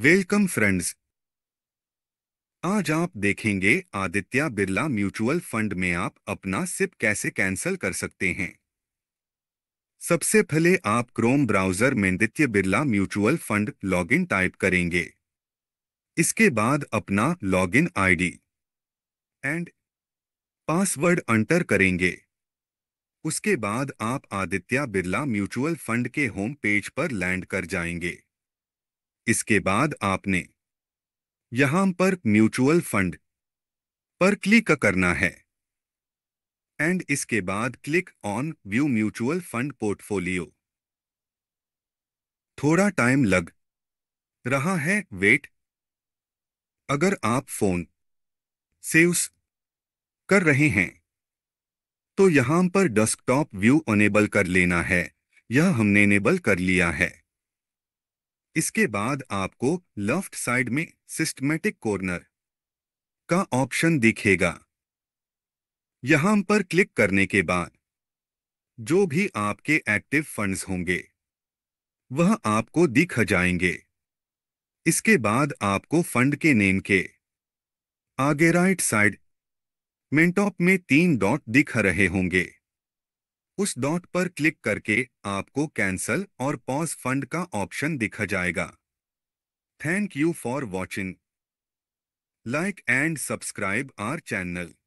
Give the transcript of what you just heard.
welcome friends आज आप देखेंगे आदित्य बिरला म्यूचुअल फंड में आप अपना सिप कैसे कैंसिल कर सकते हैं सबसे पहले आप क्रोम ब्राउजर में Aditya Birla mutual fund login type करेंगे इसके बाद अपना login ID and password enter करेंगे उसके बाद आप आदित्य बिरला म्यूचुअल फंड के होम पेज पर लैंड कर जाएंगे इसके बाद आपने यहां पर म्यूचुअल फंड पर क्लिक करना है एंड इसके बाद click on view mutual fund portfolio थोड़ा टाइम लग रहा है वेट अगर आप फोन सेव्स कर रहे हैं तो यहां पर डेस्कटॉप व्यू अनेबल कर लेना है यह हमने इनेबल कर लिया है इसके बाद आपको लेफ्ट साइड में सिस्टमेटिक कॉर्नर का ऑप्शन दिखेगा यहां पर क्लिक करने के बाद जो भी आपके एक्टिव फंड्स होंगे वह आपको दिख जाएंगे इसके बाद आपको फंड के नेम के आगे राइट साइड टॉप में तीन डॉट दिख रहे होंगे उस डॉट पर क्लिक करके आपको कैंसल और पॉज फंड का ऑप्शन दिखा जाएगा thank you for watching like and subscribe our channel